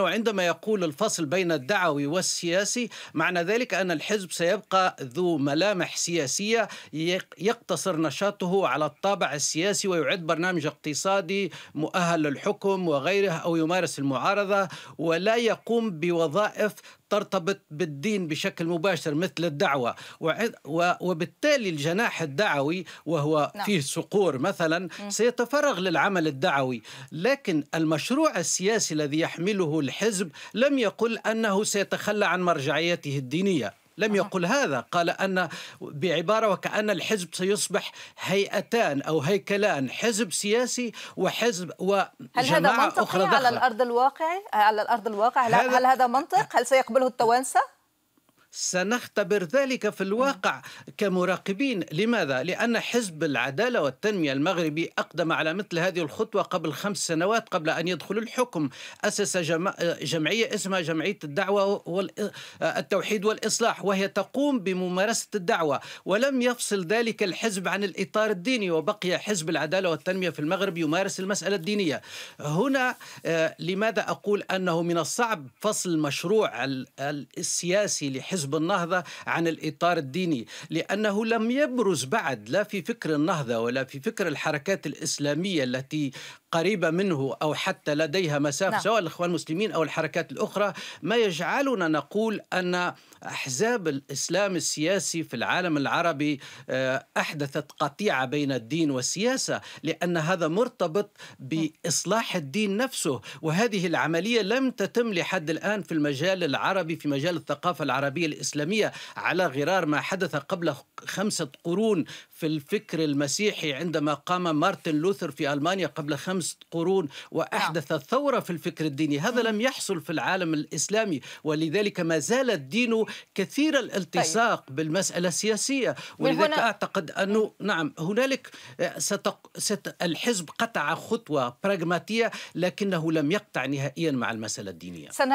وعندما يقول الفصل بين الدعوي والسياسي معنى ذلك أن الحزب سيبقى ذو ملامح سياسية يقتصر نشاطه على الطابع السياسي ويعد برنامج اقتصادي مؤهل للحكم وغيره أو يمارس المعارضة ولا يقوم بوظائف ترتبط بالدين بشكل مباشر مثل الدعوة وبالتالي الجناح الدعوي وهو نعم. فيه صقور مثلا سيتفرغ للعمل الدعوي لكن المشروع السياسي الذي يحمله الحزب لم يقل أنه سيتخلى عن مرجعيته الدينية لم يقل هذا قال أن بعبارة وكأن الحزب سيصبح هيئتان أو هيكلان حزب سياسي وحزب وجماعة هل هذا منطقي على الأرض الواقع على الأرض الواقع هل هذا, هل هذا منطق هل سيقبله التوانسة سنختبر ذلك في الواقع كمراقبين لماذا؟ لأن حزب العدالة والتنمية المغربي أقدم على مثل هذه الخطوة قبل خمس سنوات قبل أن يدخل الحكم أسس جم... جمعية اسمها جمعية الدعوة والتوحيد والإصلاح وهي تقوم بممارسة الدعوة ولم يفصل ذلك الحزب عن الإطار الديني وبقي حزب العدالة والتنمية في المغرب يمارس المسألة الدينية هنا آه، لماذا أقول أنه من الصعب فصل مشروع السياسي لحزب حزب النهضة عن الإطار الديني لأنه لم يبرز بعد لا في فكر النهضة ولا في فكر الحركات الإسلامية التي قريبة منه أو حتى لديها مسافة نعم. سواء الإخوان المسلمين أو الحركات الأخرى ما يجعلنا نقول أن أحزاب الإسلام السياسي في العالم العربي آه، أحدثت قطيعة بين الدين والسياسة لأن هذا مرتبط بإصلاح الدين نفسه وهذه العملية لم تتم لحد الآن في المجال العربي في مجال الثقافة العربية الإسلامية على غرار ما حدث قبل خمسة قرون في الفكر المسيحي عندما قام مارتن لوثر في ألمانيا قبل خمسة قرون وأحدث نعم. ثورة في الفكر الديني هذا لم يحصل في العالم الإسلامي ولذلك ما زال الدين كثير الالتصاق طيب. بالمسألة السياسية ولذلك هنا... أعتقد أنه نعم هنالك آه، ستق... ست... الحزب قطع خطوة براغماتية لكنه لم يقطع نهائيا مع المسألة الدينية